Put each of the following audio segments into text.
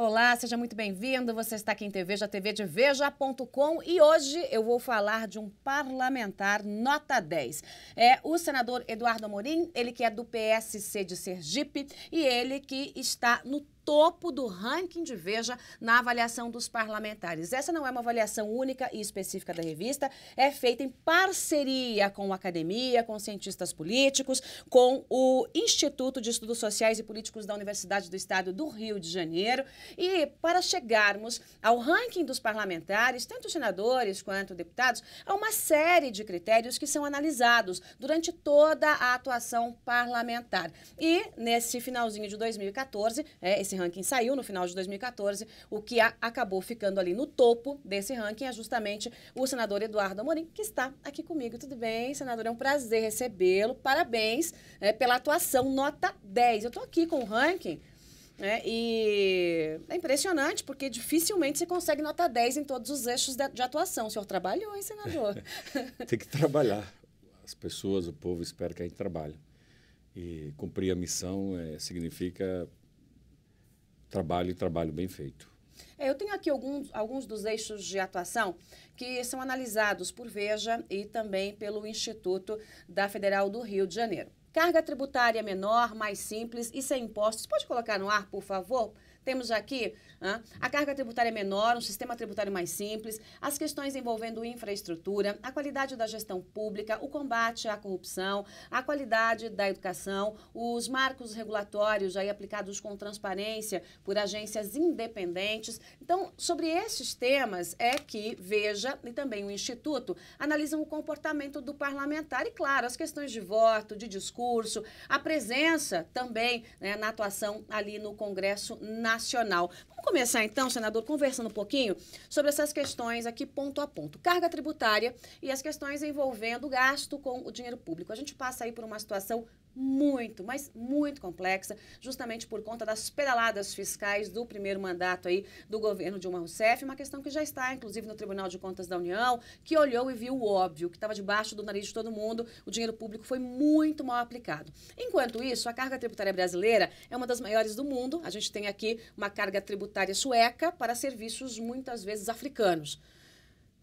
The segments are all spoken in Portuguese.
Olá, seja muito bem-vindo. Você está aqui em TV, já TV de Veja.com e hoje eu vou falar de um parlamentar nota 10. É o senador Eduardo Amorim, ele que é do PSC de Sergipe e ele que está no topo do ranking de Veja na avaliação dos parlamentares. Essa não é uma avaliação única e específica da revista, é feita em parceria com a academia, com cientistas políticos, com o Instituto de Estudos Sociais e Políticos da Universidade do Estado do Rio de Janeiro. E para chegarmos ao ranking dos parlamentares, tanto senadores quanto deputados, há uma série de critérios que são analisados durante toda a atuação parlamentar. E nesse finalzinho de 2014, é, esse ranking saiu no final de 2014. O que a, acabou ficando ali no topo desse ranking é justamente o senador Eduardo Amorim, que está aqui comigo. Tudo bem, senador? É um prazer recebê-lo. Parabéns né, pela atuação, nota 10. Eu estou aqui com o ranking. É, e é impressionante, porque dificilmente você consegue nota 10 em todos os eixos de, de atuação. O senhor trabalhou, hein, senador? Tem que trabalhar. As pessoas, o povo espera que a gente trabalhe. E cumprir a missão é, significa trabalho e trabalho bem feito. É, eu tenho aqui alguns, alguns dos eixos de atuação que são analisados por Veja e também pelo Instituto da Federal do Rio de Janeiro. Carga tributária menor, mais simples e sem impostos. Pode colocar no ar, por favor? Temos aqui a carga tributária é menor, um sistema tributário mais simples, as questões envolvendo infraestrutura, a qualidade da gestão pública, o combate à corrupção, a qualidade da educação, os marcos regulatórios aí aplicados com transparência por agências independentes. Então, sobre esses temas é que Veja e também o Instituto analisam o comportamento do parlamentar e, claro, as questões de voto, de discurso, a presença também né, na atuação ali no Congresso Nacional nacional. Vamos começar então, senador, conversando um pouquinho sobre essas questões aqui ponto a ponto. Carga tributária e as questões envolvendo gasto com o dinheiro público. A gente passa aí por uma situação muito, mas muito complexa, justamente por conta das pedaladas fiscais do primeiro mandato aí do governo Dilma Rousseff, uma questão que já está, inclusive, no Tribunal de Contas da União, que olhou e viu o óbvio, que estava debaixo do nariz de todo mundo, o dinheiro público foi muito mal aplicado. Enquanto isso, a carga tributária brasileira é uma das maiores do mundo, a gente tem aqui uma carga tributária sueca para serviços muitas vezes africanos.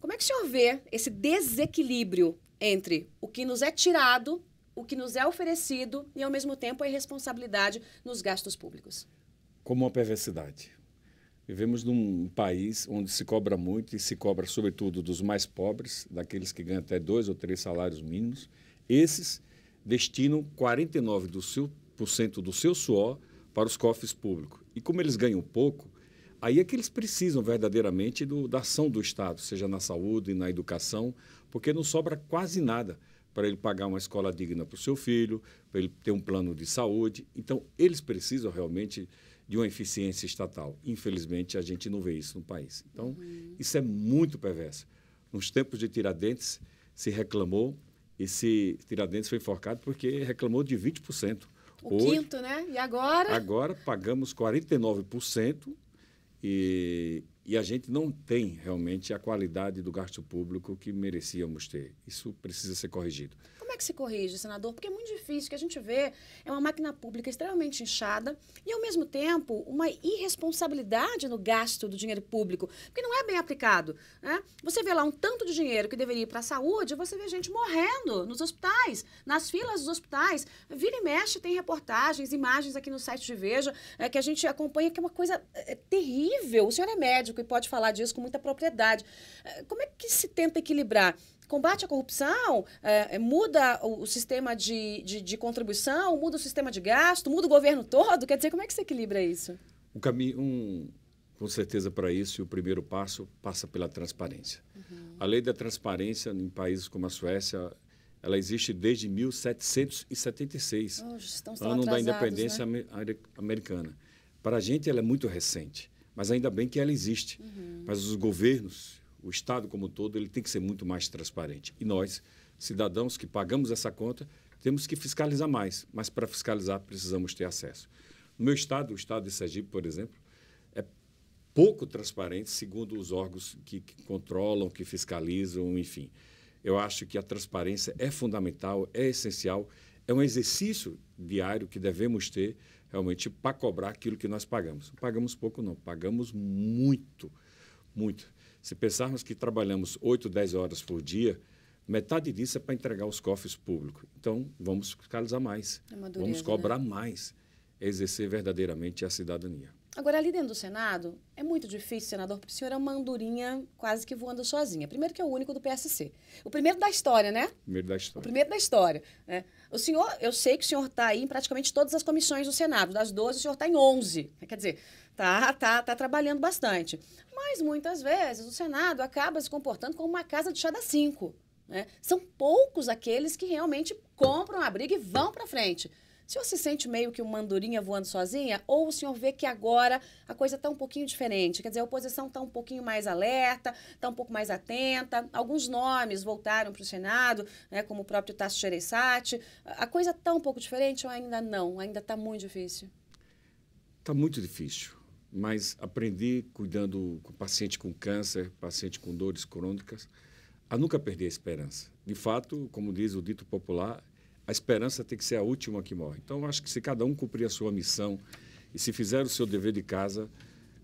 Como é que o senhor vê esse desequilíbrio entre o que nos é tirado o que nos é oferecido e, ao mesmo tempo, a irresponsabilidade nos gastos públicos. Como a perversidade. Vivemos num país onde se cobra muito e se cobra, sobretudo, dos mais pobres, daqueles que ganham até dois ou três salários mínimos. Esses destinam 49% do seu, por cento do seu suor para os cofres públicos. E como eles ganham pouco, aí é que eles precisam verdadeiramente do, da ação do Estado, seja na saúde, na educação, porque não sobra quase nada para ele pagar uma escola digna para o seu filho, para ele ter um plano de saúde. Então, eles precisam realmente de uma eficiência estatal. Infelizmente, a gente não vê isso no país. Então, uhum. isso é muito perverso. Nos tempos de Tiradentes, se reclamou, se Tiradentes foi enforcado porque reclamou de 20%. O Hoje, quinto, né? E agora? Agora pagamos 49% e e a gente não tem realmente a qualidade do gasto público que merecíamos ter. Isso precisa ser corrigido. Como é que se corrige, senador? Porque é muito difícil. O que a gente vê é uma máquina pública extremamente inchada e, ao mesmo tempo, uma irresponsabilidade no gasto do dinheiro público, porque não é bem aplicado. Né? Você vê lá um tanto de dinheiro que deveria ir para a saúde, você vê gente morrendo nos hospitais, nas filas dos hospitais. Vira e mexe, tem reportagens, imagens aqui no site de Veja é, que a gente acompanha, que é uma coisa é, terrível. O senhor é médico médico e pode falar disso com muita propriedade. É, como é que se tenta equilibrar? Combate à corrupção, é, é muda o, sistema de, de, de, contribuição, muda o sistema de gasto, muda o governo todo? Quer dizer, como é que se equilibra isso? O caminho, um, com certeza, para isso, o primeiro passo passa pela transparência. Uhum. A lei da transparência em países como a Suécia ela existe desde 1776, oh, ano da independência né? americana. Para a gente, ela é muito recente. Mas ainda bem que ela existe. Uhum. Mas os governos, o Estado como um todo, ele tem que ser muito mais transparente. E nós, cidadãos que pagamos essa conta, temos que fiscalizar mais. Mas para fiscalizar, precisamos ter acesso. No meu Estado, o Estado de Sergipe, por exemplo, é pouco transparente, segundo os órgãos que, que controlam, que fiscalizam, enfim. Eu acho que a transparência é fundamental, é essencial, é um exercício diário que devemos ter realmente para cobrar aquilo que nós pagamos. pagamos pouco, não, pagamos muito, muito. Se pensarmos que trabalhamos 8, 10 horas por dia, metade disso é para entregar os cofres públicos. Então, vamos fiscalizar mais, é dureza, vamos cobrar né? mais, é exercer verdadeiramente a cidadania. Agora, ali dentro do Senado, é muito difícil, senador, porque o senhor é uma andorinha quase que voando sozinha. Primeiro que é o único do PSC. O primeiro da história, né? Primeiro da história. O primeiro da história. Né? O senhor, eu sei que o senhor está aí em praticamente todas as comissões do Senado. Das 12, o senhor está em 11. Quer dizer, tá, tá, tá trabalhando bastante. Mas, muitas vezes, o Senado acaba se comportando como uma casa de chá da cinco. Né? São poucos aqueles que realmente compram a briga e vão para frente. O senhor se sente meio que uma andorinha voando sozinha? Ou o senhor vê que agora a coisa está um pouquinho diferente? Quer dizer, a oposição está um pouquinho mais alerta, está um pouco mais atenta. Alguns nomes voltaram para o Senado, né, como o próprio Tasso Gereissati. A coisa está um pouco diferente ou ainda não? Ainda está muito difícil? Está muito difícil. Mas aprendi cuidando com paciente com câncer, paciente com dores crônicas, a nunca perder a esperança. De fato, como diz o dito popular, a esperança tem que ser a última que morre. Então, acho que se cada um cumprir a sua missão e se fizer o seu dever de casa,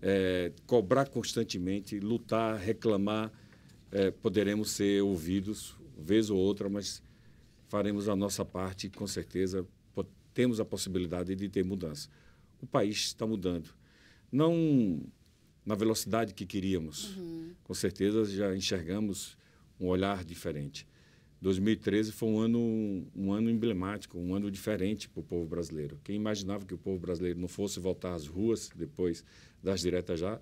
é, cobrar constantemente, lutar, reclamar, é, poderemos ser ouvidos, vez ou outra, mas faremos a nossa parte e, com certeza, temos a possibilidade de ter mudança. O país está mudando. Não na velocidade que queríamos. Uhum. Com certeza já enxergamos um olhar diferente. 2013 foi um ano, um ano emblemático, um ano diferente para o povo brasileiro. Quem imaginava que o povo brasileiro não fosse voltar às ruas depois das diretas já,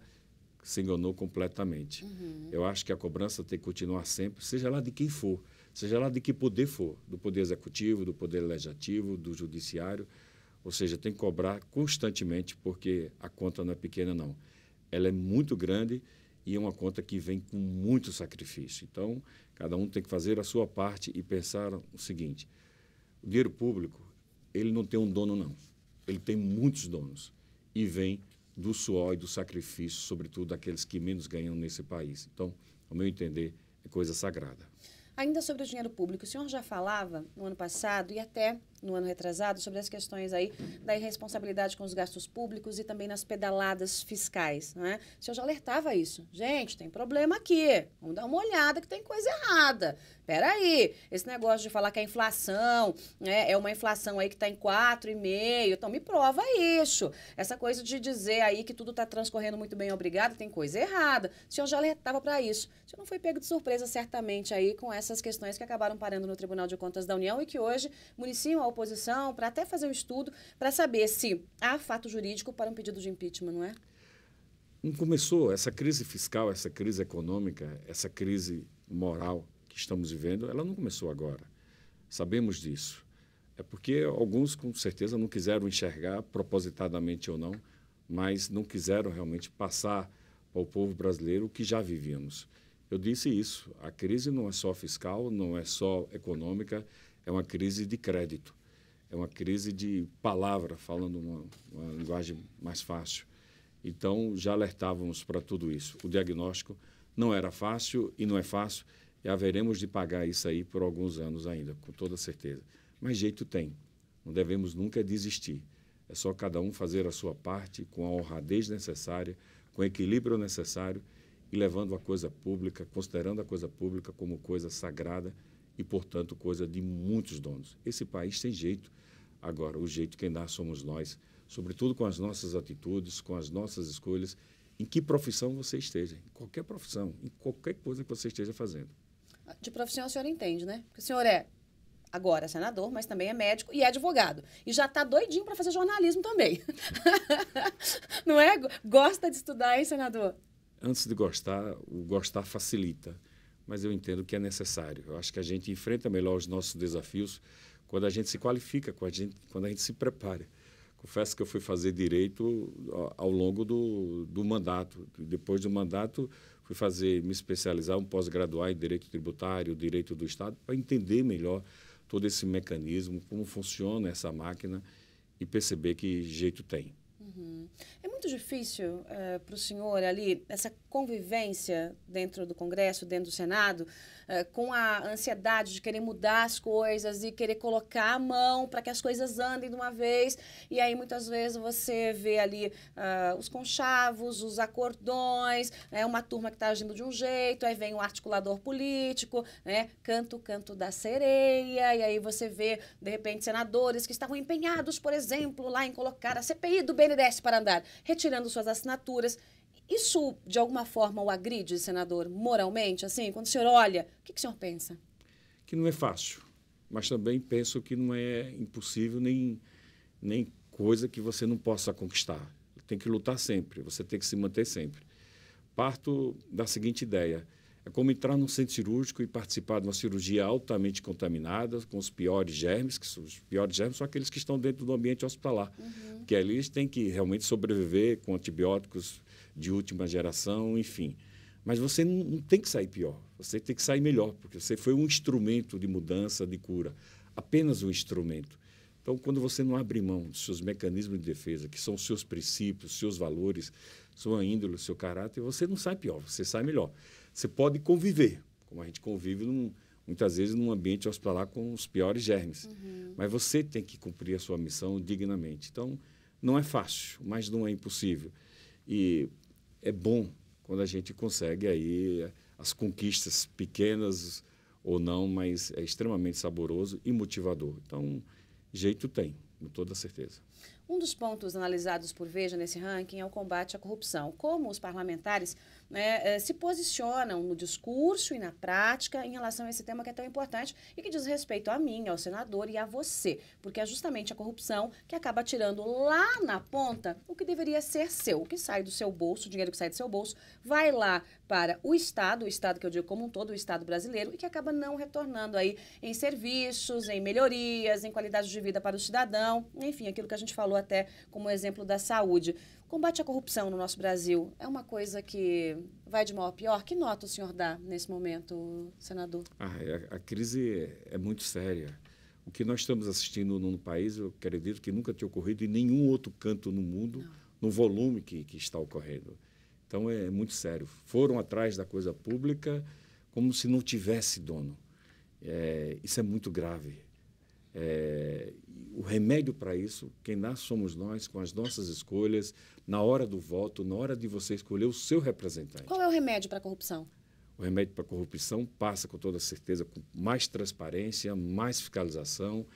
se enganou completamente. Uhum. Eu acho que a cobrança tem que continuar sempre, seja lá de quem for, seja lá de que poder for, do poder executivo, do poder legislativo, do judiciário, ou seja, tem que cobrar constantemente, porque a conta não é pequena não. Ela é muito grande e é uma conta que vem com muito sacrifício. Então, Cada um tem que fazer a sua parte e pensar o seguinte: o dinheiro público, ele não tem um dono, não. Ele tem muitos donos. E vem do suor e do sacrifício, sobretudo daqueles que menos ganham nesse país. Então, ao meu entender, é coisa sagrada. Ainda sobre o dinheiro público, o senhor já falava no ano passado e até no ano retrasado sobre as questões aí da irresponsabilidade com os gastos públicos e também nas pedaladas fiscais. Né? O senhor já alertava isso. Gente, tem problema aqui. Vamos dar uma olhada que tem coisa errada. Peraí, esse negócio de falar que a inflação né, é uma inflação aí que está em 4,5, então me prova isso. Essa coisa de dizer aí que tudo está transcorrendo muito bem, obrigado, tem coisa errada. O senhor já alertava para isso. O senhor não foi pego de surpresa, certamente, aí com essas questões que acabaram parando no Tribunal de Contas da União e que hoje municiam a oposição, para até fazer o um estudo, para saber se há fato jurídico para um pedido de impeachment, não é? Não começou essa crise fiscal, essa crise econômica, essa crise moral que estamos vivendo, ela não começou agora. Sabemos disso. É porque alguns, com certeza, não quiseram enxergar, propositadamente ou não, mas não quiseram realmente passar ao povo brasileiro o que já vivíamos. Eu disse isso. A crise não é só fiscal, não é só econômica, é uma crise de crédito é uma crise de palavra, falando uma, uma linguagem mais fácil. Então, já alertávamos para tudo isso. O diagnóstico não era fácil e não é fácil, e haveremos de pagar isso aí por alguns anos ainda, com toda certeza. Mas jeito tem. Não devemos nunca desistir. É só cada um fazer a sua parte com a honradez necessária, com o equilíbrio necessário e levando a coisa pública, considerando a coisa pública como coisa sagrada e, portanto, coisa de muitos donos. Esse país tem jeito. Agora, o jeito quem dá somos nós, sobretudo com as nossas atitudes, com as nossas escolhas, em que profissão você esteja, em qualquer profissão, em qualquer coisa que você esteja fazendo. De profissão a senhora entende, né? Porque o senhor é agora senador, mas também é médico e é advogado. E já está doidinho para fazer jornalismo também. Não é? Gosta de estudar, hein, senador? Antes de gostar, o gostar facilita mas eu entendo que é necessário. Eu acho que a gente enfrenta melhor os nossos desafios quando a gente se qualifica, quando a gente, quando a gente se prepara. Confesso que eu fui fazer direito ao longo do, do mandato. Depois do mandato, fui fazer, me especializar, um pós-graduar em direito tributário, direito do Estado, para entender melhor todo esse mecanismo, como funciona essa máquina e perceber que jeito tem. Uhum. É muito difícil uh, eh, para o senhor ali, essa convivência dentro do Congresso, dentro do Senado, uh, com a ansiedade de querer mudar as coisas e querer colocar a mão para que as coisas andem de uma vez. E aí, muitas vezes, você vê ali uh, os conchavos, os acordões, né, uma turma que está agindo de um jeito, aí vem um articulador político, né, canto, canto da sereia, e aí você vê, de repente, senadores que estavam empenhados, por exemplo, lá em colocar a CPI do BND Sudeste para andar, retirando suas assinaturas. Isso, de alguma forma, o agride, senador, moralmente, assim? Quando o senhor olha, o que, que o senhor pensa? Que não é fácil, mas também penso que não é impossível nem, nem coisa que você não possa conquistar. Tem que lutar sempre, você tem que se manter sempre. Parto da seguinte ideia é como entrar num centro cirúrgico e participar de uma cirurgia altamente contaminada, com os piores germes, que os piores germes são aqueles que estão dentro do ambiente hospitalar. Uhum. Porque ali eles têm que realmente sobreviver com antibióticos de última geração, enfim. Mas você não tem que sair pior, você tem que sair melhor, porque você foi um instrumento de mudança, de cura, apenas um instrumento. Então, quando você não abre mão dos seus mecanismos de defesa, que são os seus princípios, seus valores, sua índole, seu caráter, você não sai pior, você sai melhor você pode conviver, como a gente convive num, muitas vezes num ambiente hospitalar com os piores germes. Uhum. Mas você tem que cumprir a sua missão dignamente. Então, não é fácil, mas não é impossível. E é bom quando a gente consegue aí eh, as conquistas pequenas ou não, mas é extremamente saboroso e motivador. Então, jeito tem, com toda certeza. Um dos pontos analisados por Veja nesse ranking é o combate à corrupção. Como os parlamentares né, eh, se posicionam no discurso e na prática em relação a esse tema que é tão importante e que diz respeito a mim, ao senador e a você, porque é justamente a corrupção que acaba tirando lá na ponta o que deveria ser seu, o que sai do seu bolso, o dinheiro que sai do seu bolso, vai lá para o Estado, o Estado que eu digo como um todo, o Estado brasileiro, e que acaba não retornando aí em serviços, em melhorias, em qualidade de vida para o cidadão, enfim, aquilo que a gente falou até como exemplo da saúde. Combate à corrupção no nosso Brasil é uma coisa que vai de mal a pior? Que nota o senhor dá nesse momento, senador? Ah, a, é, a crise é muito séria. O que nós estamos assistindo no, no país, eu acredito que nunca tinha ocorrido em nenhum outro canto no mundo, Não. no volume que, que está ocorrendo. Então é, é muito sério. Foram atrás da coisa pública como se não tivesse dono. É, isso é muito grave. É, o remédio para isso, quem nós somos nós, com as nossas escolhas, na hora do voto, na hora de você escolher o seu representante. Qual é o remédio para a corrupção? O remédio para a corrupção passa, com toda certeza, com mais transparência, mais fiscalização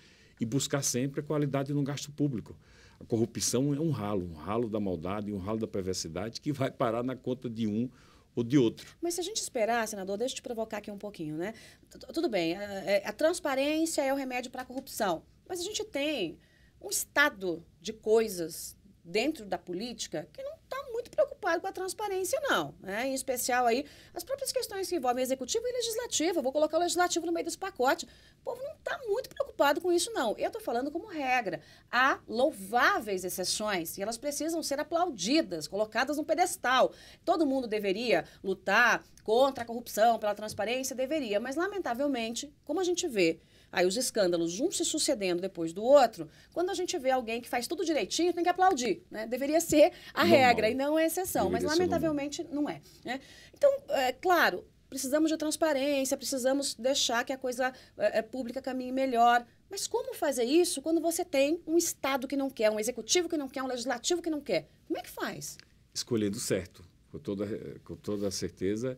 e buscar sempre a qualidade no gasto público. A corrupção é um ralo, um ralo da maldade, um ralo da perversidade que vai parar na conta de um ou de outro. Mas se a gente esperar, senador, deixa eu te provocar aqui um pouquinho, né? Tudo bem, a, é, é, a transparência é o remédio para a corrupção. Mas a gente tem um estado de coisas dentro da política que não está muito preocupado com a transparência, não. Né? Em especial aí, as próprias questões que envolvem executivo e legislativo. Eu vou colocar o legislativo no meio desse pacote. O povo não está muito preocupado com isso, não. Eu estou falando como regra. Há louváveis exceções e elas precisam ser aplaudidas, colocadas no pedestal. Todo mundo deveria lutar contra a corrupção, pela transparência, deveria. Mas, lamentavelmente, como a gente vê aí os escândalos, um se sucedendo depois do outro, quando a gente vê alguém que faz tudo direitinho, tem que aplaudir. Né? Deveria ser a regra e não a exceção, Deveria mas lamentavelmente não é. Né? Então, é claro, precisamos de transparência, precisamos deixar que a coisa é, pública caminhe melhor. Mas como fazer isso quando você tem um Estado que não quer, um executivo que não quer, um legislativo que não quer? Como é que faz? Escolhendo certo, com toda, com toda certeza.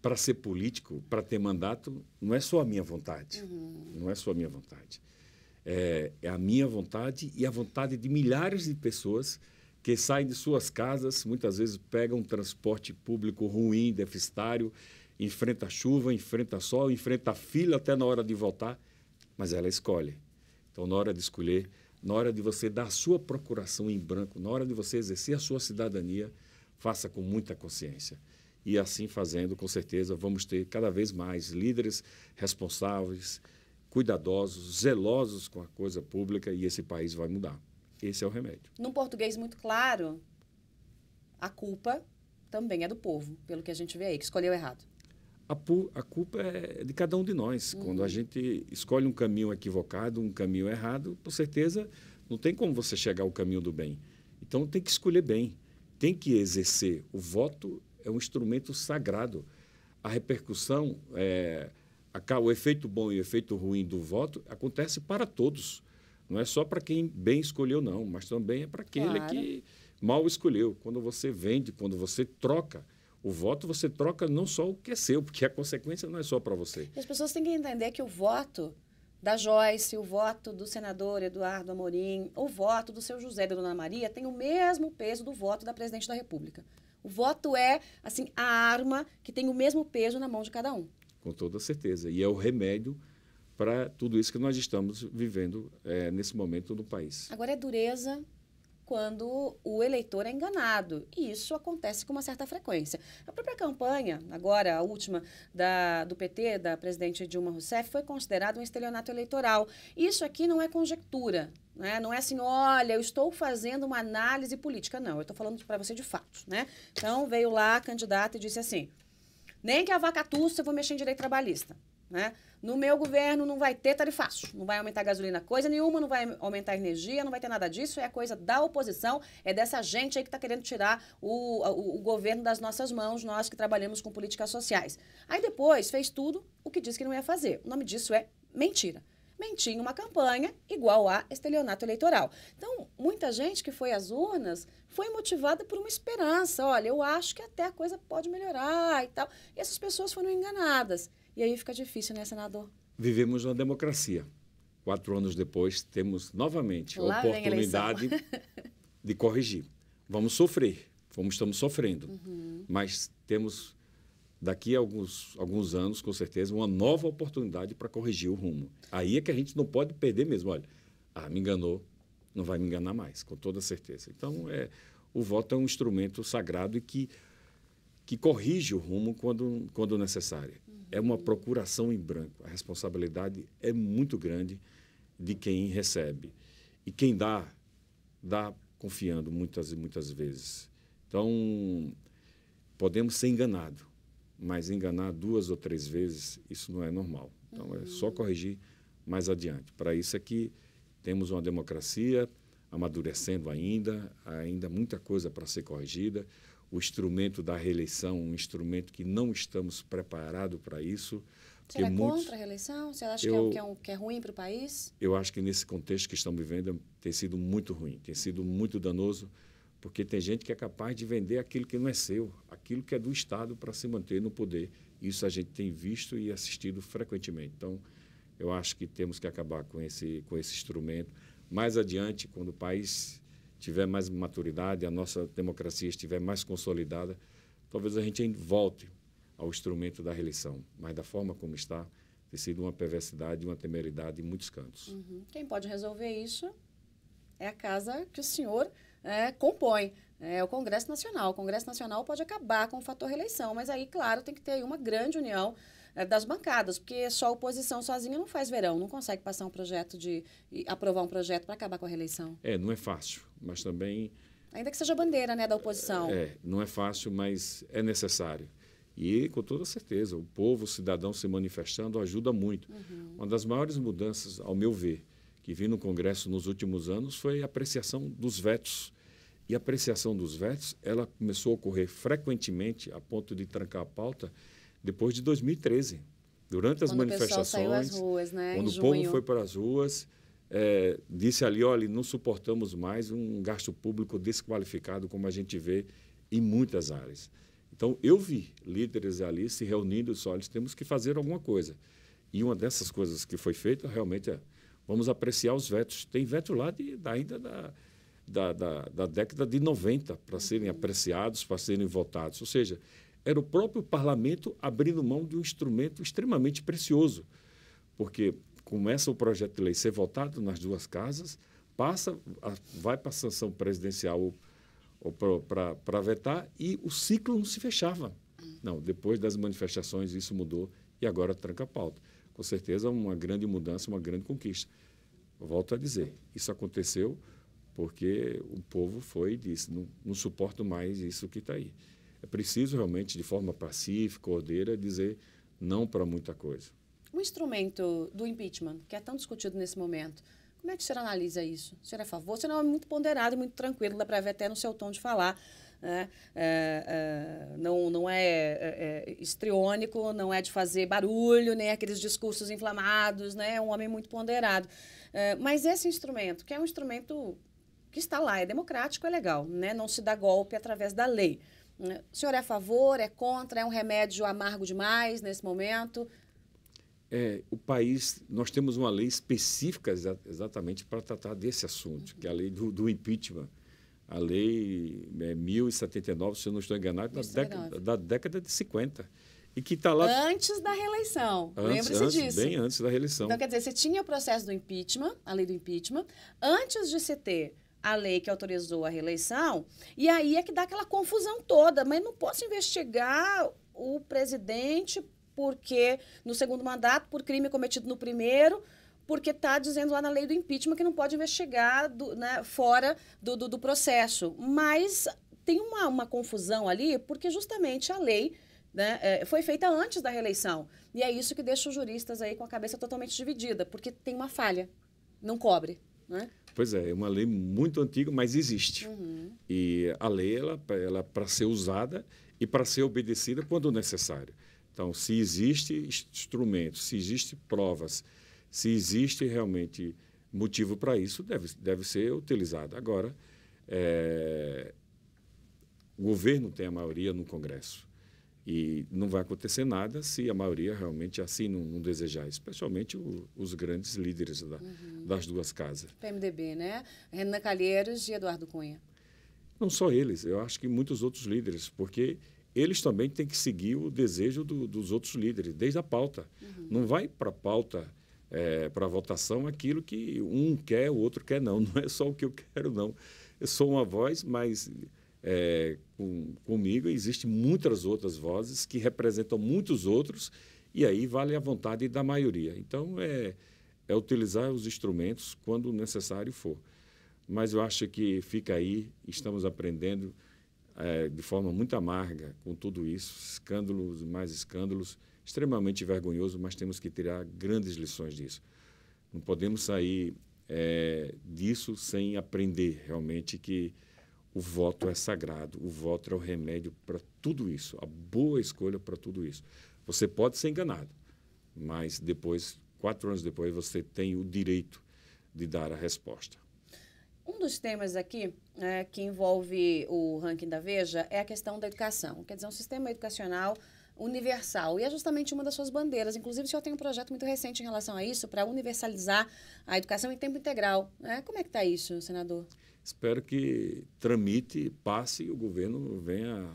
Para ser político, para ter mandato, não é só a minha vontade. Uhum. Não é só a minha vontade. É, é a minha vontade e a vontade de milhares de pessoas que saem de suas casas, muitas vezes pegam um transporte público ruim, deficitário, enfrenta chuva, enfrenta sol, enfrenta fila até na hora de voltar, mas ela escolhe. Então, na hora de escolher, na hora de você dar a sua procuração em branco, na hora de você exercer a sua cidadania, faça com muita consciência. E assim fazendo, com certeza, vamos ter cada vez mais líderes responsáveis, cuidadosos, zelosos com a coisa pública e esse país vai mudar. Esse é o remédio. Num português muito claro, a culpa também é do povo, pelo que a gente vê aí, que escolheu errado a, a culpa é de cada um de nós. Uhum. Quando a gente escolhe um caminho equivocado, um caminho errado, com certeza não tem como você chegar ao caminho do bem. Então tem que escolher bem, tem que exercer. O voto é um instrumento sagrado. A repercussão, é, a, o efeito bom e o efeito ruim do voto acontece para todos. Não é só para quem bem escolheu, não, mas também é para aquele claro. que mal escolheu. Quando você vende, quando você troca o voto você troca não só o que é seu, porque a consequência não é só para você. as pessoas têm que entender que o voto da Joyce, o voto do senador Eduardo Amorim, o voto do seu José e da Dona Maria tem o mesmo peso do voto da presidente da República. O voto é, assim, a arma que tem o mesmo peso na mão de cada um. Com toda certeza. E é o remédio para tudo isso que nós estamos vivendo é, nesse momento no país. Agora é dureza, quando o eleitor é enganado. E isso acontece com uma certa frequência. A própria campanha, agora a última da, do PT, da presidente Dilma Rousseff, foi considerada um estelionato eleitoral. Isso aqui não é conjectura. Né? Não é assim, olha, eu estou fazendo uma análise política. Não, eu estou falando para você de fatos. Né? Então, veio lá a candidata e disse assim, nem que a vaca tussa eu vou mexer em direito trabalhista. Né? No meu governo não vai ter tarifaço, não vai aumentar gasolina coisa nenhuma, não vai aumentar energia, não vai ter nada disso. É coisa da oposição, é dessa gente aí que está querendo tirar o, o, o, governo das nossas mãos, nós que trabalhamos com políticas sociais. Aí depois fez tudo o que disse que não ia fazer. O nome disso é mentira. Mentir em uma campanha igual a estelionato eleitoral. Então, muita gente que foi às urnas foi motivada por uma esperança. Olha, eu acho que até a coisa pode melhorar e tal. E essas pessoas foram enganadas. E aí fica difícil, né, senador? Vivemos uma democracia. Quatro anos depois, temos novamente Lá a oportunidade a de corrigir. Vamos sofrer, como estamos sofrendo, uhum. mas temos daqui a alguns, alguns anos, com certeza, uma nova oportunidade para corrigir o rumo. Aí é que a gente não pode perder mesmo. Olha, ah, me enganou, não vai me enganar mais, com toda certeza. Então, é, o voto é um instrumento sagrado e que que corrige o rumo quando, quando necessária. Uhum. É uma procuração em branco. A responsabilidade é muito grande de quem recebe. E quem dá, dá confiando muitas e muitas vezes. Então, podemos ser enganados, mas enganar duas ou três vezes, isso não é normal. Então, uhum. é só uhum. corrigir mais adiante. Para isso é que temos uma democracia amadurecendo ainda, ainda muita coisa para ser corrigida o instrumento da reeleição, um instrumento que não estamos preparados para isso. Você é muitos... contra a reeleição? Você acha eu, que, é, que, é um, que é ruim para o país? Eu acho que nesse contexto que estamos vivendo tem sido muito ruim, tem sido muito danoso, porque tem gente que é capaz de vender aquilo que não é seu, aquilo que é do Estado para se manter no poder. Isso a gente tem visto e assistido frequentemente. Então, eu acho que temos que acabar com esse, com esse instrumento. Mais adiante, quando o país tiver mais maturidade, a nossa democracia estiver mais consolidada, talvez a gente volte ao instrumento da reeleição. Mas da forma como está, tem sido uma perversidade, uma temeridade em muitos cantos. Uhum. Quem pode resolver isso é a casa que o senhor é, compõe. É o Congresso Nacional. O Congresso Nacional pode acabar com o fator reeleição, mas aí, claro, tem que ter uma grande união é, das bancadas, porque só a oposição sozinha não faz verão, não consegue passar um projeto de. aprovar um projeto para acabar com a reeleição. É, não é fácil mas também. Ainda que seja bandeira né, da oposição. É, não é fácil, mas é necessário. E, com toda certeza, o povo, o cidadão se manifestando ajuda muito. Uhum. Uma das maiores mudanças, ao meu ver, que vi no Congresso nos últimos anos foi a apreciação dos vetos. E a apreciação dos vetos, ela começou a ocorrer frequentemente, a ponto de trancar a pauta, depois de 2013. Durante as quando manifestações, ruas, né? quando o povo foi para as ruas, é, disse ali, olha, não suportamos mais um gasto público desqualificado como a gente vê em muitas áreas. Então, eu vi líderes ali se reunindo e olha, temos que fazer alguma coisa. E uma dessas coisas que foi feita realmente é, vamos apreciar os vetos. Tem veto lá de, ainda da, da, da, da década de 90 para serem uhum. apreciados, para serem votados. Ou seja, era o próprio parlamento abrindo mão de um instrumento extremamente precioso, porque começa o projeto de lei ser votado nas duas casas, passa, vai para a sanção presidencial ou, ou para vetar e o ciclo não se fechava. Não, depois das manifestações isso mudou e agora tranca a pauta. Com certeza uma grande mudança, uma grande conquista. Volto a dizer, isso aconteceu porque o povo foi e disse, não, não suporto mais isso que está aí. É preciso realmente, de forma pacífica, ordeira, dizer não para muita coisa. O instrumento do impeachment, que é tão discutido nesse momento, como é que o senhor analisa isso? O senhor é a favor? O senhor é muito ponderado, muito tranquilo, dá para ver até no seu tom de falar. Né? É, é, não, não é, é, é, estriônico, não é de fazer barulho, nem aqueles discursos inflamados, né? é um homem muito ponderado. É, mas esse instrumento, que é um instrumento que está lá, é democrático, é legal, né? não se dá golpe através da lei. O senhor é a favor, é contra, é um remédio amargo demais nesse momento? É, o país, nós temos uma lei específica exa exatamente para tratar desse assunto, que é a lei do, do impeachment. A lei é, 1079, se eu não estou enganado, da década, da década de 50. E que está lá. Antes da reeleição. Lembre-se disso. Bem antes da reeleição. Então, quer dizer, você tinha o processo do impeachment, a lei do impeachment, antes de se ter a lei que autorizou a reeleição, e aí é que dá aquela confusão toda. Mas não posso investigar o presidente porque no segundo mandato por crime cometido no primeiro, porque está dizendo lá na lei do impeachment que não pode investigar do, né, fora do, do, do, processo. Mas tem uma, uma confusão ali, porque justamente a lei né, é, foi feita antes da reeleição. E é isso que deixa os juristas aí com a cabeça totalmente dividida, porque tem uma falha, não cobre. Né? Pois é, é uma lei muito antiga, mas existe. Uhum. E a lei, ela, ela para ser usada e para ser obedecida quando necessário. Então, se existe instrumento, se existe provas, se existe realmente motivo para isso, deve, deve ser utilizado. Agora, é, o governo tem a maioria no Congresso. E não vai acontecer nada se a maioria realmente assim não, não desejar, especialmente o, os grandes líderes da, uhum. das duas casas. PMDB, né? Renan Calheiros e Eduardo Cunha. Não só eles, eu acho que muitos outros líderes, porque eles também têm que seguir o desejo do, dos outros líderes, desde a pauta. Uhum. Não vai para a pauta, é, para a votação, aquilo que um quer, o outro quer, não. Não é só o que eu quero, não. Eu sou uma voz, mas é, com, comigo existem muitas outras vozes que representam muitos outros, e aí vale a vontade da maioria. Então, é, é utilizar os instrumentos quando necessário for. Mas eu acho que fica aí, estamos aprendendo é, de forma muito amarga com tudo isso, escândalos, mais escândalos, extremamente vergonhoso, mas temos que tirar grandes lições disso. Não podemos sair é, disso sem aprender realmente que o voto é sagrado, o voto é o remédio para tudo isso, a boa escolha para tudo isso. Você pode ser enganado, mas depois, quatro anos depois, você tem o direito de dar a resposta. Um dos temas aqui é, que envolve o ranking da Veja é a questão da educação, quer dizer, um sistema educacional universal. E é justamente uma das suas bandeiras. Inclusive, o senhor tem um projeto muito recente em relação a isso, para universalizar a educação em tempo integral. Né? Como é que está isso, senador? Espero que tramite, passe e o governo venha,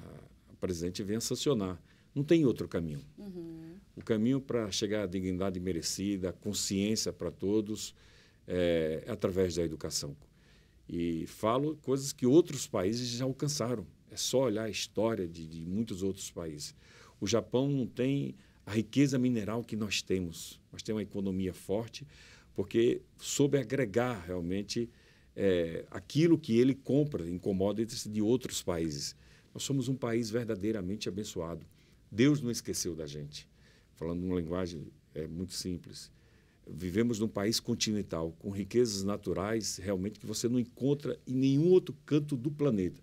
o presidente venha sancionar. Não tem outro caminho. Uhum. O caminho para chegar à dignidade merecida, à consciência para todos, é, é através da educação. E falo coisas que outros países já alcançaram. É só olhar a história de, de muitos outros países. O Japão não tem a riqueza mineral que nós temos. Nós temos uma economia forte, porque soube agregar realmente é, aquilo que ele compra em commodities de outros países. Nós somos um país verdadeiramente abençoado. Deus não esqueceu da gente. Falando uma linguagem é, muito simples. Vivemos num país continental, com riquezas naturais realmente que você não encontra em nenhum outro canto do planeta.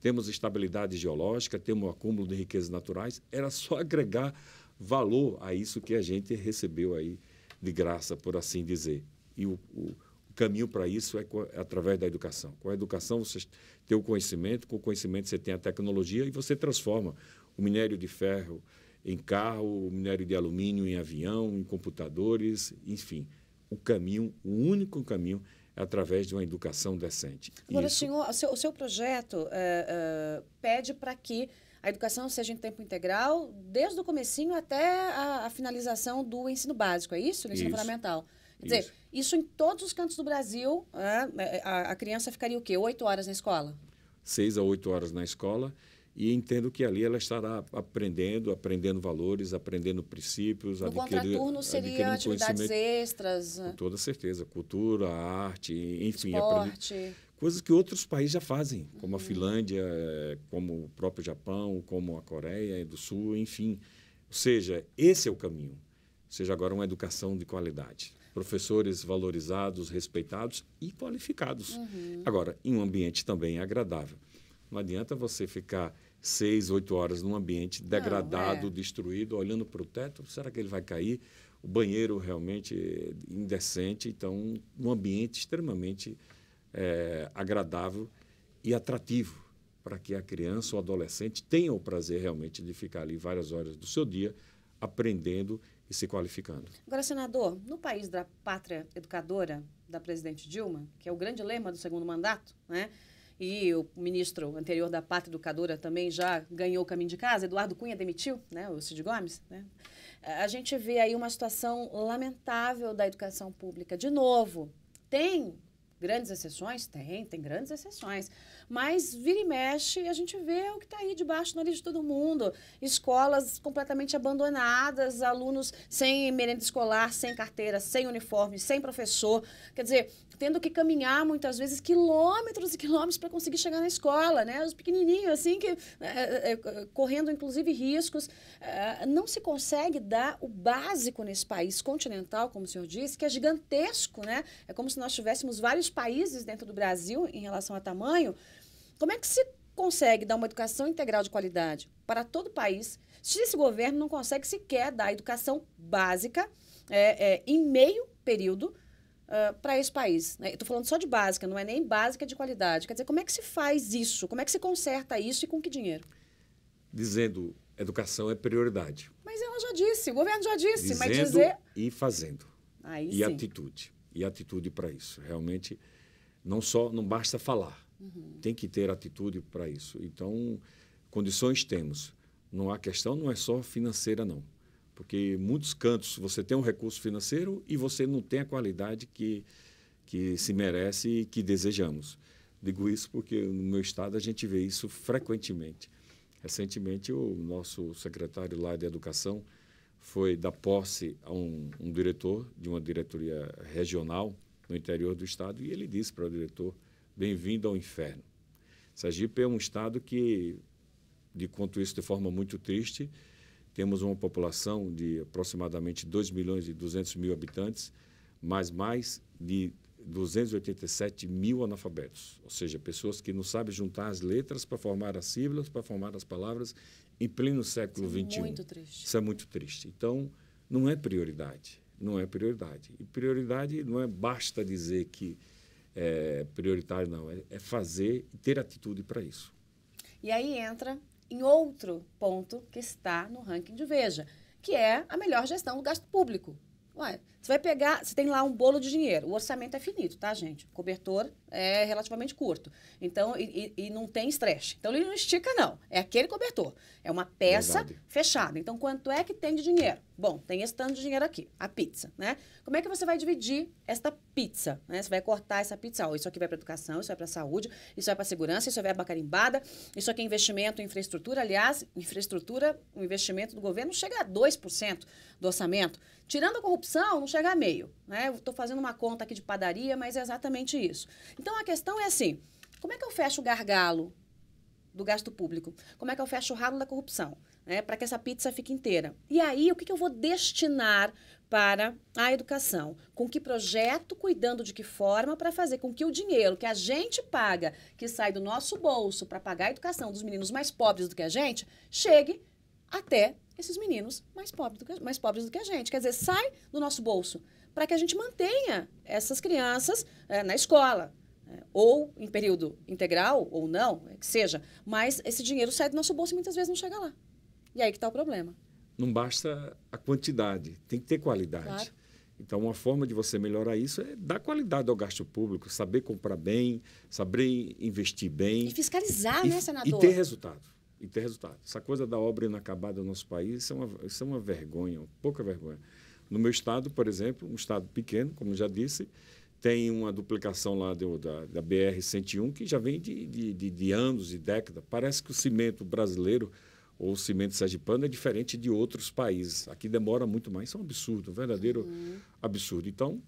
Temos estabilidade geológica, temos um acúmulo de riquezas naturais, era só agregar valor a isso que a gente recebeu aí de graça, por assim dizer. E o, o, o caminho para isso é, é através da educação. Com a educação você tem o conhecimento, com o conhecimento você tem a tecnologia e você transforma o minério de ferro, em carro, minério de alumínio em avião, em computadores, enfim. O caminho, o único caminho é através de uma educação decente. Agora, Isso... senhor, o seu, o seu projeto é, é, pede para que a educação seja em tempo integral, desde o comecinho até a, a finalização do ensino básico, é isso? Do ensino isso. fundamental. Quer isso. dizer, isso em todos os cantos do Brasil, a, né? é, é, a, a criança ficaria o quê? Oito horas na escola? Seis a oito horas na escola e entendo que ali ela estará aprendendo, aprendendo valores, aprendendo princípios, no adquirindo, contraturno seria atividades extras. Né? Com toda certeza, cultura, arte, enfim, esporte. coisas que outros países já fazem, como uhum. a Finlândia, como o próprio Japão, como a Coreia do Sul, enfim. Ou seja, esse é o caminho. Ou seja agora uma educação de qualidade professores valorizados, respeitados e qualificados. Uhum. Agora, em um ambiente também agradável. Não adianta você ficar seis, oito horas num ambiente degradado, Não, é. destruído, olhando para o teto, será que ele vai cair? O banheiro realmente é indecente, então um ambiente extremamente é, agradável e atrativo para que a criança ou adolescente tenha o prazer realmente de ficar ali várias horas do seu dia aprendendo e se qualificando. Agora, senador, no país da pátria educadora da presidente Dilma, que é o grande lema do segundo mandato, né? e o ministro anterior da Pátria Educadora também já ganhou o caminho de casa, Eduardo Cunha demitiu, né, o Cid Gomes, né? A gente vê aí uma situação lamentável da educação pública. De novo, tem grandes exceções? Tem, tem grandes exceções. Mas vira e mexe, a gente vê o que está aí debaixo na lista de todo mundo. Escolas completamente abandonadas, alunos sem merenda escolar, sem carteira, sem uniforme, sem professor. Quer dizer, tendo que caminhar muitas vezes quilômetros e quilômetros para conseguir chegar na escola, né? Os pequenininhos, assim, que é, é, correndo inclusive riscos. É, não se consegue dar o básico nesse país continental, como o senhor disse, que é gigantesco, né? É como se nós tivéssemos vários países dentro do Brasil em relação a tamanho, como é que se consegue dar uma educação integral de qualidade para todo o país se esse governo não consegue sequer dar educação básica é, é, em meio período uh, para esse país? Né? Estou falando só de básica, não é nem básica de qualidade. Quer dizer, como é que se faz isso? Como é que se conserta isso e com que dinheiro? Dizendo educação é prioridade. Mas ela já disse, o governo já disse, Dizendo mas dizer. E fazendo. Aí e sim. atitude. E atitude para isso. Realmente, não só não basta falar Uhum. Tem que ter atitude para isso. Então, condições temos. Não há questão, não é só financeira, não. Porque muitos cantos você tem um recurso financeiro e você não tem a qualidade que, que se merece e que desejamos. Digo isso porque no meu estado a gente vê isso frequentemente. Recentemente, o nosso secretário lá de Educação foi dar posse a um, um diretor de uma diretoria regional no interior do estado e ele disse para o diretor Bem-vindo ao inferno. Sergipe é um estado que, de quanto isso de forma muito triste, temos uma população de aproximadamente 2 milhões e 200 mil habitantes, mas mais de 287 mil analfabetos, ou seja, pessoas que não sabem juntar as letras para formar as sílabas, para formar as palavras, em pleno século XXI. Isso é 21. muito triste. Isso é muito triste. Então, não é prioridade. Não é prioridade. E prioridade não é basta dizer que é, prioritário, não. É, é fazer e ter atitude para isso. E aí entra em outro ponto que está no ranking de Veja, que é a melhor gestão do gasto público. Ué, você vai pegar, você tem lá um bolo de dinheiro. O orçamento é finito, tá, gente? O cobertor é relativamente curto. Então, e, e, e não tem stretch. Então, ele não estica, não. É aquele cobertor. É uma peça Verdade. fechada. Então, quanto é que tem de dinheiro? Bom, tem esse tanto de dinheiro aqui, a pizza, né? Como é que você vai dividir esta pizza? Né? Você vai cortar essa pizza. Ó, isso aqui vai para educação, isso vai para saúde, isso vai para segurança, isso vai para carimbada, isso aqui é investimento em infraestrutura. Aliás, infraestrutura, o investimento do governo chega a 2% do orçamento. Tirando a corrupção, não chega a meio. Né? Estou fazendo uma conta aqui de padaria, mas é exatamente isso. Então a questão é assim: como é que eu fecho o gargalo do gasto público? Como é que eu fecho o ralo da corrupção? Né? Para que essa pizza fique inteira. E aí, o que, que eu vou destinar para a educação? Com que projeto, cuidando de que forma, para fazer com que o dinheiro que a gente paga, que sai do nosso bolso para pagar a educação dos meninos mais pobres do que a gente, chegue até esses meninos mais pobres do que, mais pobres do que a gente. Quer dizer, sai do nosso bolso para que a gente mantenha essas crianças é, na escola, é, ou em período integral ou não, é que seja, mas esse dinheiro sai do nosso bolso e muitas vezes não chega lá. E aí que está o problema. Não basta a quantidade, tem que ter qualidade. Claro. Então, uma forma de você melhorar isso é dar qualidade ao gasto público, saber comprar bem, saber investir bem. E fiscalizar, né, e, né, senador? E ter resultado e ter resultado. Essa coisa da obra inacabada no nosso país isso é, uma, isso é uma vergonha, uma pouca vergonha. No meu estado, por exemplo, um estado pequeno, como já disse, tem uma duplicação lá do, da, da BR-101 que já vem de, de, de, de anos e décadas. Parece que o cimento brasileiro ou o cimento sergipano é diferente de outros países. Aqui demora muito mais. Isso é um absurdo, um verdadeiro uhum. absurdo. Então,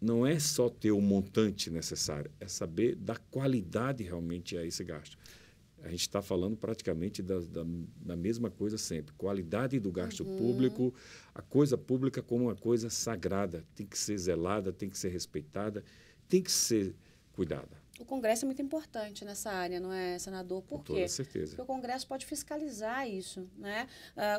não é só ter o montante necessário, é saber da qualidade realmente a esse gasto a gente está falando praticamente da, da, da, mesma coisa sempre. Qualidade do gasto uhum. público, a coisa pública como uma coisa sagrada. Tem que ser zelada, tem que ser respeitada, tem que ser cuidada. O Congresso é muito importante nessa área, não é, senador? Por Com quê? Toda certeza. Porque o Congresso pode fiscalizar isso, né?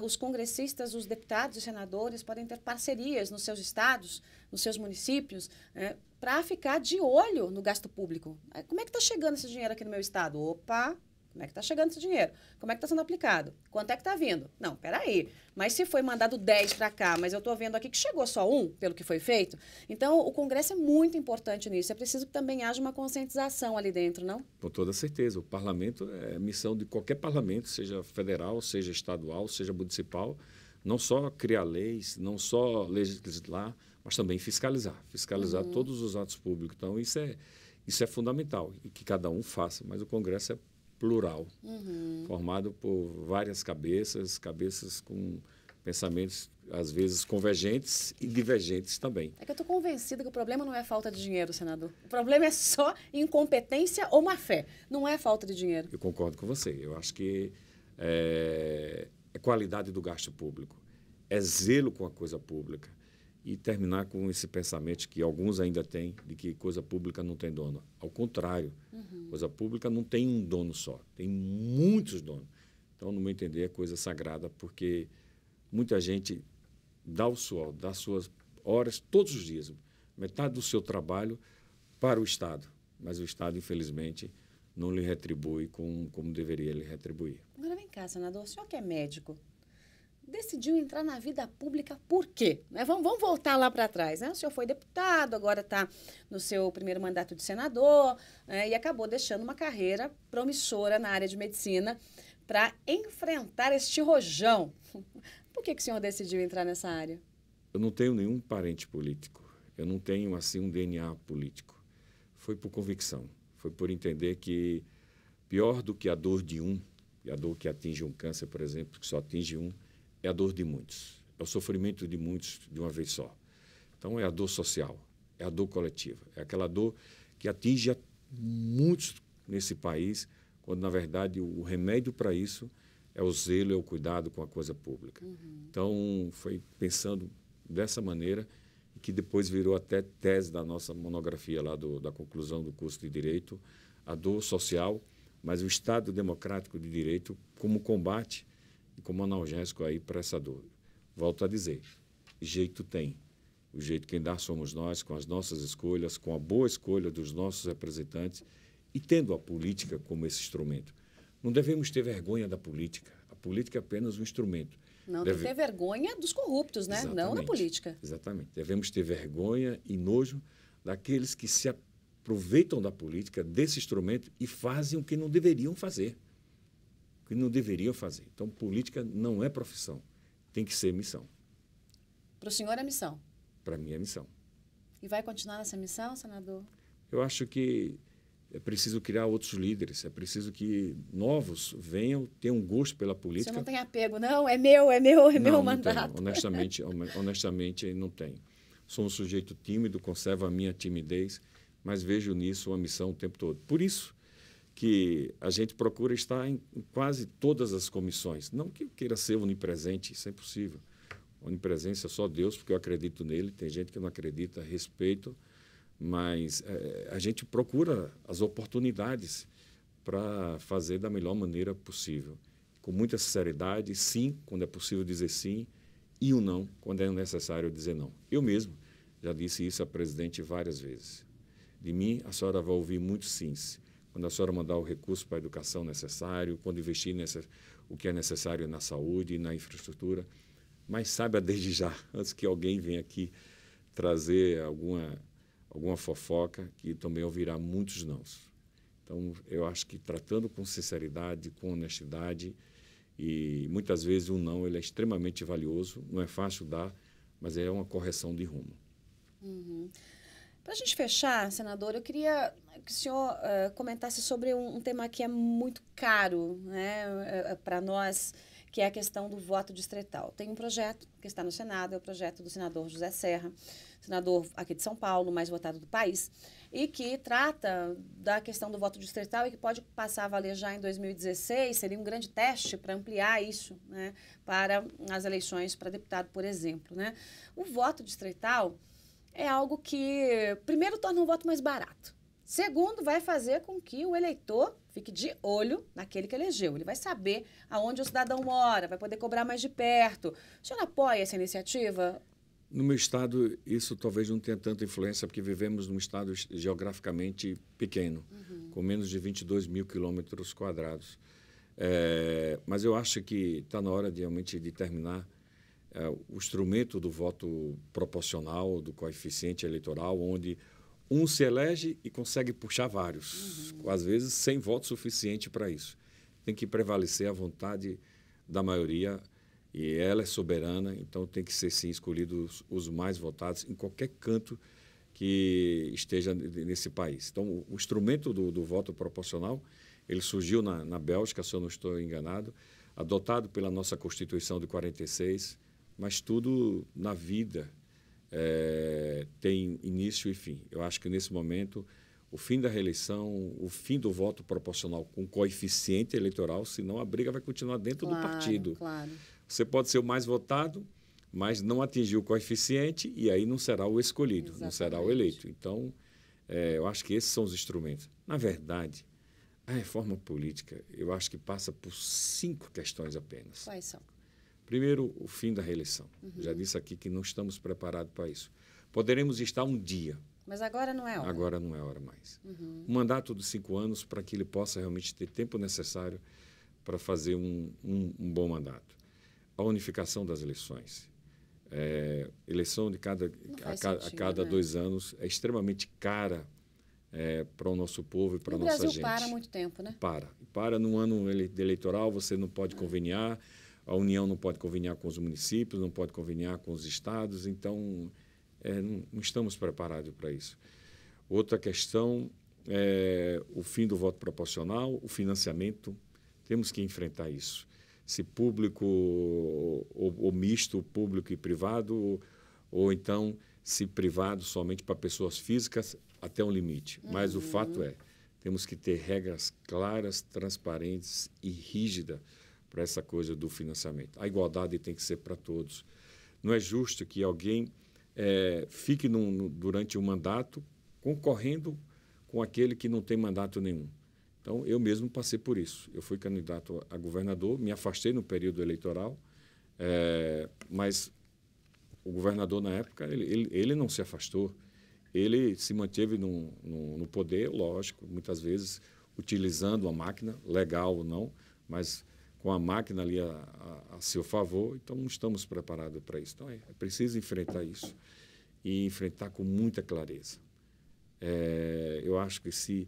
Uh, os congressistas, os deputados e senadores podem ter parcerias nos seus estados, nos seus municípios, né? para ficar de olho no gasto público. Como é que está chegando esse dinheiro aqui no meu estado? Opa, como é que está chegando esse dinheiro? Como é que está sendo aplicado? Quanto é que está vindo? Não, peraí. Mas se foi mandado 10 para cá, mas eu estou vendo aqui que chegou só um, pelo que foi feito. Então, o Congresso é muito importante nisso. É preciso que também haja uma conscientização ali dentro, não? Com toda certeza. O parlamento é a missão de qualquer parlamento, seja federal, seja estadual, seja municipal, não só criar leis, não só legislar, mas também fiscalizar. Fiscalizar uhum. todos os atos públicos. Então, isso é, isso é fundamental. E que cada um faça. Mas o Congresso é plural, uhum. formado por várias cabeças, cabeças com pensamentos às vezes convergentes e divergentes também. É que eu estou convencida que o problema não é falta de dinheiro, senador. O problema é só incompetência ou má fé. Não é falta de dinheiro. Eu concordo com você. Eu acho que é, é qualidade do gasto público, é zelo com a coisa pública, e terminar com esse pensamento que alguns ainda têm de que coisa pública não tem dono. Ao contrário, uhum. coisa pública não tem um dono só, tem muitos donos. Então, no meu entender, é coisa sagrada, porque muita gente dá o suor, dá suas horas todos os dias, metade do seu trabalho para o Estado. Mas o Estado, infelizmente, não lhe retribui com como deveria lhe retribuir. Agora vem cá, senador, o senhor que é médico, decidiu entrar na vida pública por quê? Né? Vamos, vamos, voltar lá para trás. Né? O senhor foi deputado, agora está no seu primeiro mandato de senador né? e acabou deixando uma carreira promissora na área de medicina para enfrentar este rojão. Por que, que o senhor decidiu entrar nessa área? Eu não tenho nenhum parente político. Eu não tenho, assim, um DNA político. Foi por convicção. Foi por entender que pior do que a dor de um, e a dor que atinge um câncer, por exemplo, que só atinge um, é a dor de muitos, é o sofrimento de muitos de uma vez só. Então é a dor social, é a dor coletiva, é aquela dor que atinge a muitos nesse país, quando na verdade o remédio para isso é o zelo, é o cuidado com a coisa pública. Uhum. Então foi pensando dessa maneira que depois virou até tese da nossa monografia lá do, da conclusão do curso de direito, a dor social, mas o Estado democrático de direito como combate como analgésico aí para essa dor. Volto a dizer, jeito tem. O jeito quem dá somos nós, com as nossas escolhas, com a boa escolha dos nossos representantes e tendo a política como esse instrumento. Não devemos ter vergonha da política. A política é apenas um instrumento. Não Deve... ter vergonha dos corruptos, né? Não da política. Exatamente. Devemos ter vergonha e nojo daqueles que se aproveitam da política, desse instrumento e fazem o que não deveriam fazer que não deveriam fazer. Então, política não é profissão, tem que ser missão. Para o senhor é missão? Para mim é missão. E vai continuar nessa missão, senador? Eu acho que é preciso criar outros líderes, é preciso que novos venham, tenham gosto pela política. Você não tem apego, não? É meu, é meu, é não, meu não mandato. Tenho. Honestamente, honestamente, não tenho. Sou um sujeito tímido, conservo a minha timidez, mas vejo nisso uma missão o tempo todo. Por isso, que a gente procura estar em quase todas as comissões. Não que eu queira ser onipresente, isso é impossível. Onipresença é só Deus, porque eu acredito nele, tem gente que não acredita, respeito, mas é, a gente procura as oportunidades para fazer da melhor maneira possível. Com muita sinceridade, sim, quando é possível dizer sim, e o não, quando é necessário dizer não. Eu mesmo já disse isso à presidente várias vezes. De mim, a senhora vai ouvir muito sims quando a senhora mandar o recurso para a educação necessário, quando investir nessa, o que é necessário na saúde e na infraestrutura. Mas saiba desde já, antes que alguém venha aqui trazer alguma, alguma fofoca, que também ouvirá muitos nãos. Então, eu acho que tratando com sinceridade, com honestidade, e muitas vezes um não ele é extremamente valioso, não é fácil dar, mas é uma correção de rumo. Uhum. Para a gente fechar, senador, eu queria que o senhor uh, comentasse sobre um, um, tema que é muito caro né, uh, eh, eh, para nós, que é a questão do voto distrital. Tem um projeto que está no Senado, é o projeto do senador José Serra, senador aqui de São Paulo, mais votado do país, e que trata da questão do voto distrital e que pode passar a valer já em 2016, seria um grande teste para ampliar isso né, para as eleições para deputado, por exemplo. Né? O voto distrital é algo que, primeiro, torna o voto mais barato. Segundo, vai fazer com que o eleitor fique de olho naquele que elegeu. Ele vai saber aonde o cidadão mora, vai poder cobrar mais de perto. O senhor apoia essa iniciativa? No meu estado, isso talvez não tenha tanta influência, porque vivemos num estado geograficamente pequeno, uhum. com menos de 22 mil quilômetros quadrados. É, mas eu acho que está na hora de, realmente de terminar é, o instrumento do voto proporcional, do coeficiente eleitoral, onde um se elege e consegue puxar vários, uhum. às vezes sem voto suficiente para isso. Tem que prevalecer a vontade da maioria e ela é soberana, então tem que ser sim escolhidos os mais votados em qualquer canto que esteja nesse país. Então, o instrumento do, do voto proporcional, ele surgiu na, na Bélgica, se eu não estou enganado, adotado pela nossa Constituição de 46, mas tudo na vida é, tem início e fim. Eu acho que nesse momento o fim da reeleição, o fim do voto proporcional com coeficiente eleitoral, senão a briga vai continuar dentro claro, do partido. Claro. Você pode ser o mais votado, mas não atingir o coeficiente e aí não será o escolhido, Exatamente. não será o eleito. Então, é, eu acho que esses são os instrumentos. Na verdade, a reforma política, eu acho que passa por cinco questões apenas. Quais são? Primeiro, o fim da reeleição. Uhum. Já disse aqui que não estamos preparados para isso. Poderemos estar um dia. Mas agora não é hora. Agora não é hora mais. Uhum. Um mandato de cinco anos para que ele possa realmente ter tempo necessário para fazer um, um, um bom mandato. A unificação das eleições. É, eleição de cada, a, sentido, a, cada né? dois anos é extremamente cara é, para o nosso povo e para a nossa Brasil gente. O Brasil para muito tempo, né? Para. Para. No ano eleitoral você não pode ah. conveniar a União não pode conveniar com os municípios, não pode conveniar com os estados, então é, não, estamos preparados para isso. Outra questão é o fim do voto proporcional, o financiamento. Temos que enfrentar isso. Se público ou, ou misto, público e privado, ou, ou então se privado somente para pessoas físicas, até um limite. Uhum. Mas o uhum. fato é, temos que ter regras claras, transparentes e rígidas para essa coisa do financiamento. A igualdade tem que ser para todos. Não é justo que alguém é, fique num, durante um mandato concorrendo com aquele que não tem mandato nenhum. Então, eu mesmo passei por isso. Eu fui candidato a governador, me afastei no período eleitoral, é, mas o governador, na época, ele, ele, ele, não se afastou. Ele se manteve no, no, no poder, lógico, muitas vezes utilizando a máquina, legal ou não, mas com a máquina ali a, a, a seu favor, então não estamos preparados para isso. Então é, é preciso enfrentar isso e enfrentar com muita clareza. É, eu acho que se,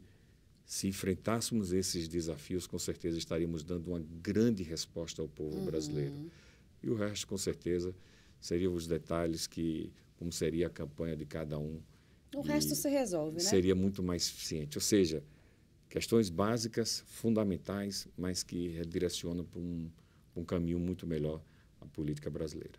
se enfrentássemos esses desafios, com certeza estaríamos dando uma grande resposta ao povo uhum. brasileiro. E o resto, com certeza, seriam os detalhes que, como seria a campanha de cada um. O resto se resolve, né? Seria muito mais eficiente. Ou seja, questões básicas, fundamentais, mas que redirecionam para um, um caminho muito melhor a política brasileira.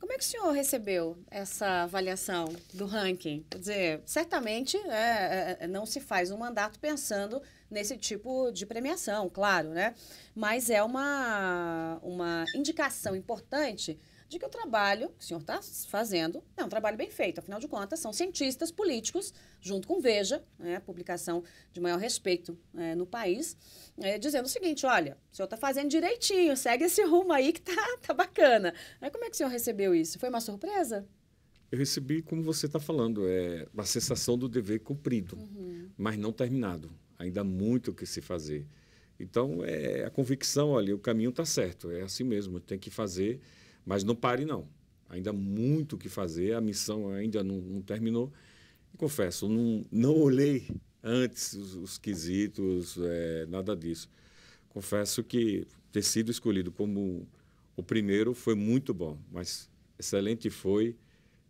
Como é que o senhor recebeu essa avaliação do ranking? Quer dizer, certamente né, é, é, não se faz um mandato pensando nesse tipo de premiação, claro, né? Mas é uma, uma indicação importante de que o trabalho que o senhor está fazendo é um trabalho bem feito. Afinal de contas, são cientistas políticos, junto com Veja, né, publicação de maior respeito é, no país, é, dizendo o seguinte: olha, o senhor está fazendo direitinho, segue esse rumo aí que tá, tá bacana. É como é que o senhor recebeu isso? Foi uma surpresa? Eu recebi, como você está falando, é, a sensação do dever cumprido, uhum. mas não terminado. Ainda há muito o que se fazer. Então, é a convicção, ali, o caminho está certo, é assim mesmo, tem que fazer mas não pare, não. Ainda há muito o que fazer, a missão ainda não, não terminou. E confesso, não, não olhei antes os, os quesitos, é, nada disso. Confesso que ter sido escolhido como o primeiro foi muito bom, mas excelente foi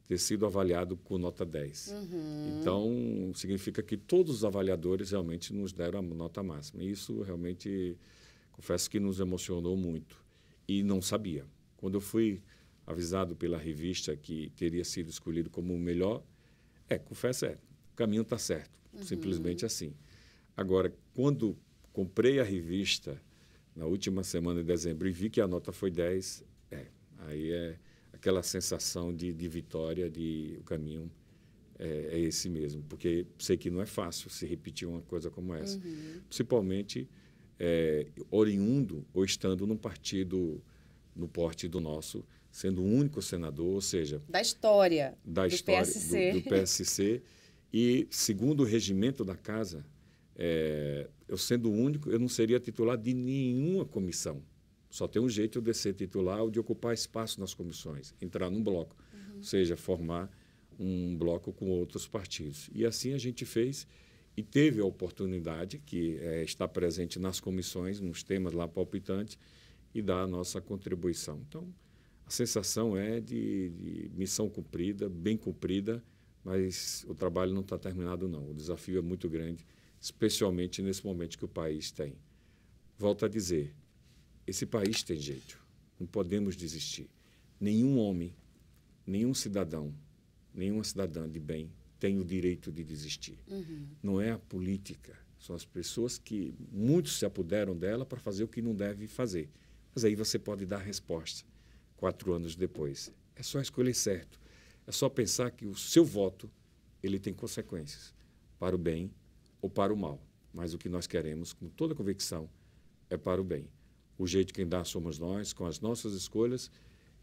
ter sido avaliado com nota 10. Uhum. Então, significa que todos os avaliadores realmente nos deram a nota máxima. E isso realmente, confesso que nos emocionou muito. E não sabia. Quando eu fui avisado pela revista que teria sido escolhido como o melhor, é, confesso, é, o caminho está certo, uhum. simplesmente assim. Agora, quando comprei a revista na última semana de dezembro e vi que a nota foi 10, é, aí é aquela sensação de, de vitória, de o caminho é, é, esse mesmo, porque sei que não é fácil se repetir uma coisa como essa, uhum. principalmente é, oriundo ou estando num partido no porte do nosso, sendo o único senador, ou seja... Da história da do história, PSC. Do, do PSC. E, segundo o regimento da casa, é, eu sendo o único, eu não seria titular de nenhuma comissão. Só tem um jeito de ser titular ou de ocupar espaço nas comissões, entrar num bloco, uhum. ou seja, formar um bloco com outros partidos. E assim a gente fez e teve a oportunidade, que é, está presente nas comissões, nos temas lá palpitantes, e dar a nossa contribuição. Então, a sensação é de, de missão cumprida, bem cumprida, mas o trabalho não está terminado, não. O desafio é muito grande, especialmente nesse momento que o país tem. Volto a dizer: esse país tem jeito, não podemos desistir. Nenhum homem, nenhum cidadão, nenhuma cidadã de bem tem o direito de desistir. Uhum. Não é a política, são as pessoas que muitos se apoderam dela para fazer o que não deve fazer. Mas aí você pode dar a resposta quatro anos depois. É só escolher certo. É só pensar que o seu voto ele tem consequências para o bem ou para o mal. Mas o que nós queremos, com toda convicção, é para o bem. O jeito que dá somos nós, com as nossas escolhas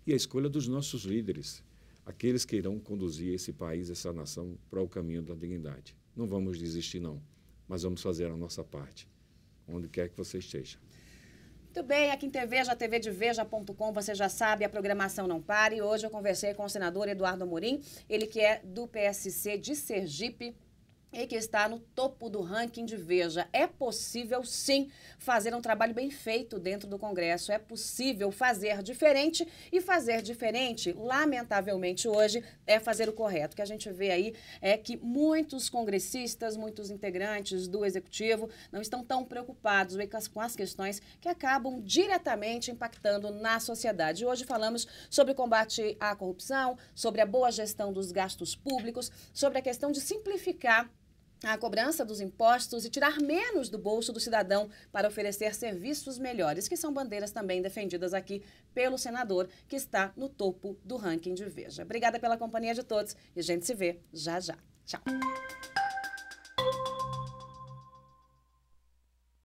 e a escolha dos nossos líderes, aqueles que irão conduzir esse país, essa nação, para o caminho da dignidade. Não vamos desistir, não, mas vamos fazer a nossa parte, onde quer que você esteja. Muito bem, aqui em TV, já TV de Veja.com, você já sabe, a programação não para. E hoje eu conversei com o senador Eduardo Amorim, ele que é do PSC de Sergipe, e é que está no topo do ranking de Veja. É possível, sim, fazer um trabalho bem feito dentro do Congresso. É possível fazer diferente e fazer diferente, lamentavelmente, hoje, é fazer o correto. O que a gente vê aí é que muitos congressistas, muitos integrantes do Executivo não estão tão preocupados com as questões que acabam diretamente impactando na sociedade. Hoje falamos sobre o combate à corrupção, sobre a boa gestão dos gastos públicos, sobre a questão de simplificar a cobrança dos impostos e tirar menos do bolso do cidadão para oferecer serviços melhores, que são bandeiras também defendidas aqui pelo senador, que está no topo do ranking de Veja. Obrigada pela companhia de todos e a gente se vê já já. Tchau.